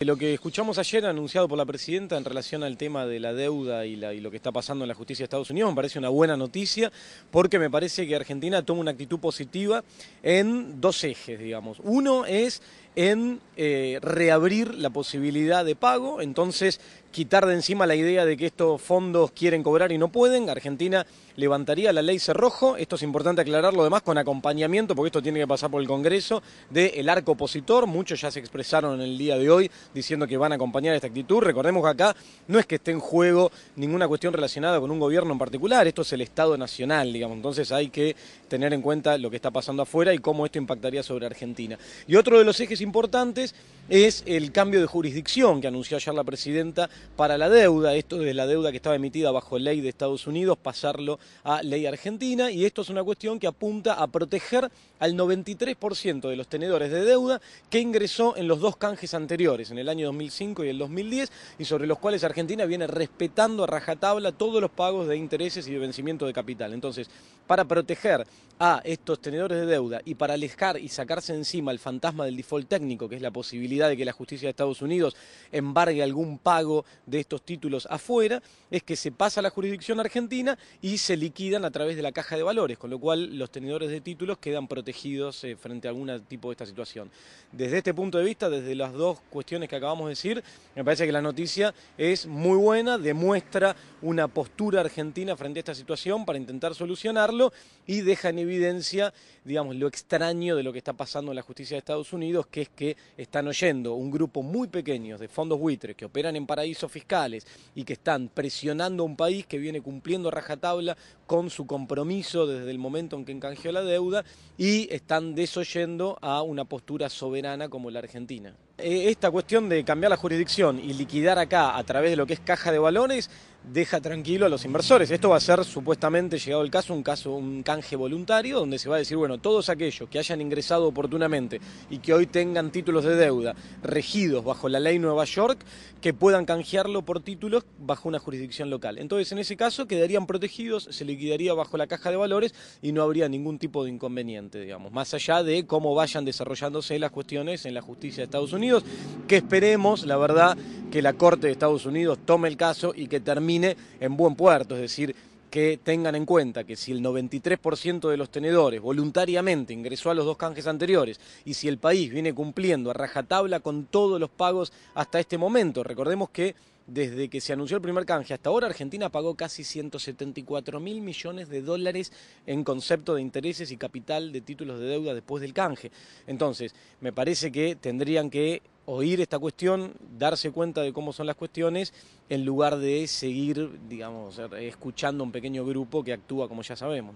Eh, lo que escuchamos ayer anunciado por la presidenta en relación al tema de la deuda y, lo que está pasando en la justicia de Estados Unidos me parece una buena noticia porque me parece que Argentina toma una actitud positiva en dos ejes, digamos. Uno es en eh, reabrir la posibilidad de pago, entonces quitar de encima la idea de que estos fondos quieren cobrar y no pueden. Argentina levantaría la ley cerrojo. Esto es importante aclararlo, además, con acompañamiento, porque esto tiene que pasar por el Congreso, del arco opositor. Muchos ya se expresaron en el día de hoy diciendo que van a acompañar esta actitud. Recordemos que acá no es que esté en juego ninguna cuestión relacionada con un gobierno en particular. Esto es el Estado Nacional, digamos. Entonces hay que tener en cuenta lo que está pasando afuera y cómo esto impactaría sobre Argentina. Y otro de los ejes importantes es el cambio de jurisdicción que anunció ayer la presidenta para la deuda, esto de la deuda que estaba emitida bajo ley de Estados Unidos, pasarlo a ley argentina, y esto es una cuestión que apunta a proteger al 93% de los tenedores de deuda que ingresó en los dos canjes anteriores, en el año 2005 y el 2010, y sobre los cuales Argentina viene respetando a rajatabla todos los pagos de intereses y de vencimiento de capital. Entonces, para proteger a estos tenedores de deuda y para alejar y sacarse encima el fantasma del default técnico, que es la posibilidad de que la justicia de Estados Unidos embargue algún pago de estos títulos afuera, es que se pasa a la jurisdicción argentina y se liquidan a través de la caja de valores, con lo cual los tenedores de títulos quedan protegidos eh, frente a algún tipo de esta situación. Desde este punto de vista, desde las dos cuestiones que acabamos de decir, me parece que la noticia es muy buena, demuestra una postura argentina frente a esta situación para intentar solucionarlo y deja en evidencia, digamos, lo extraño de lo que está pasando en la justicia de Estados Unidos, que es que están oyendo un grupo muy pequeño de fondos buitres que operan en paraísos fiscales y que están presionando a un país que viene cumpliendo rajatabla con su compromiso desde el momento en que encanjeó la deuda y están desoyendo a una postura soberana como la Argentina. Eh, esta cuestión de cambiar la jurisdicción y liquidar acá a través de lo que es caja de balones deja tranquilo a los inversores. Esto va a ser supuestamente, llegado el caso, un caso, un canje voluntario, donde se va a decir, bueno, todos aquellos que hayan ingresado oportunamente y que hoy tengan títulos de deuda regidos bajo la ley Nueva York, que puedan canjearlo por títulos bajo una jurisdicción local. Entonces, en ese caso, quedarían protegidos, se liquidaría bajo la caja de valores y no habría ningún tipo de inconveniente, digamos, más allá de cómo vayan desarrollándose las cuestiones en la justicia de Estados Unidos, que esperemos, la verdad, que la Corte de Estados Unidos tome el caso y que termine en buen puerto, es decir, que tengan en cuenta que si el 93% de los tenedores voluntariamente ingresó a los dos canjes anteriores y si el país viene cumpliendo a rajatabla con todos los pagos hasta este momento, recordemos que desde que se anunció el primer canje hasta ahora, Argentina pagó casi 174 mil millones de dólares en concepto de intereses y capital de títulos de deuda después del canje. Entonces, me parece que tendrían que oír esta cuestión, darse cuenta de cómo son las cuestiones, en lugar de seguir, digamos, escuchando a un pequeño grupo que actúa como ya sabemos.